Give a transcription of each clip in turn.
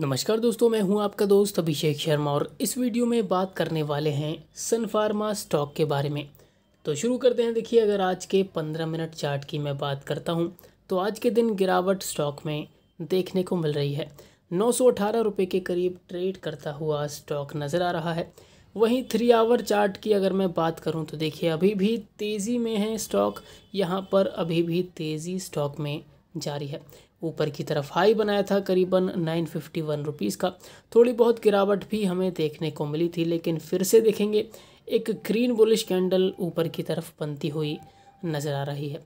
नमस्कार दोस्तों मैं हूं आपका दोस्त अभिषेक शर्मा और इस वीडियो में बात करने वाले हैं सन फार्मा स्टॉक के बारे में तो शुरू करते हैं देखिए अगर आज के 15 मिनट चार्ट की मैं बात करता हूं तो आज के दिन गिरावट स्टॉक में देखने को मिल रही है नौ सौ के करीब ट्रेड करता हुआ स्टॉक नज़र आ रहा है वहीं थ्री आवर चार्ट की अगर मैं बात करूं तो देखिए अभी भी तेज़ी में है स्टॉक यहाँ पर अभी भी तेज़ी स्टॉक में जारी है ऊपर की तरफ हाई बनाया था करीबन नाइन फिफ्टी वन रुपीज़ का थोड़ी बहुत गिरावट भी हमें देखने को मिली थी लेकिन फिर से देखेंगे एक ग्रीन बुलिश कैंडल ऊपर की तरफ बनती हुई नज़र आ रही है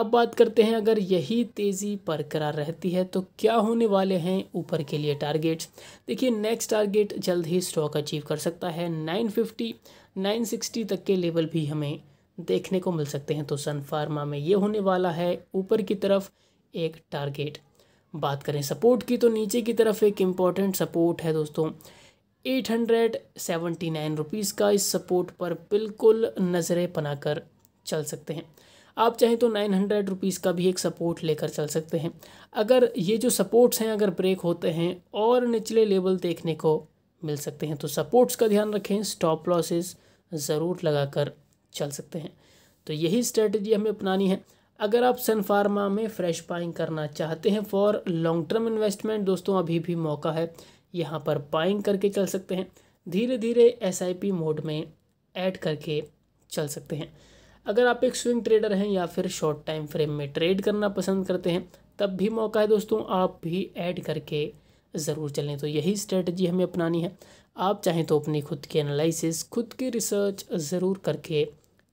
अब बात करते हैं अगर यही तेज़ी बरकरार रहती है तो क्या होने वाले हैं ऊपर के लिए टारगेट्स देखिए नेक्स्ट टारगेट जल्द ही स्टॉक अचीव कर सकता है 950, 960 तक के लेवल भी हमें देखने को मिल सकते हैं तो सन फार्मा में ये होने वाला है ऊपर की तरफ एक टारगेट बात करें सपोर्ट की तो नीचे की तरफ एक इम्पॉर्टेंट सपोर्ट है दोस्तों eight hundred seventy nine rupees का इस सपोर्ट पर बिल्कुल नज़रें बनाकर चल सकते हैं आप चाहें तो नाइन हंड्रेड रुपीज़ का भी एक सपोर्ट लेकर चल सकते हैं अगर ये जो सपोर्ट्स हैं अगर ब्रेक होते हैं और निचले लेवल देखने को मिल सकते हैं तो सपोर्ट्स का ध्यान रखें स्टॉप लॉसेस ज़रूर लगा कर चल सकते हैं तो यही स्ट्रेटजी हमें अपनानी है अगर आप सन फार्मा में फ्रेश पाइंग करना चाहते हैं फॉर लॉन्ग टर्म इन्वेस्टमेंट दोस्तों अभी भी मौका है यहाँ पर पाइंग करके चल सकते हैं धीरे धीरे एस मोड में ऐड करके चल सकते हैं अगर आप एक स्विंग ट्रेडर हैं या फिर शॉर्ट टाइम फ्रेम में ट्रेड करना पसंद करते हैं तब भी मौका है दोस्तों आप भी ऐड करके ज़रूर चलें तो यही स्ट्रेटजी हमें अपनानी है आप चाहें तो अपनी खुद की एनालिसिस खुद की रिसर्च ज़रूर करके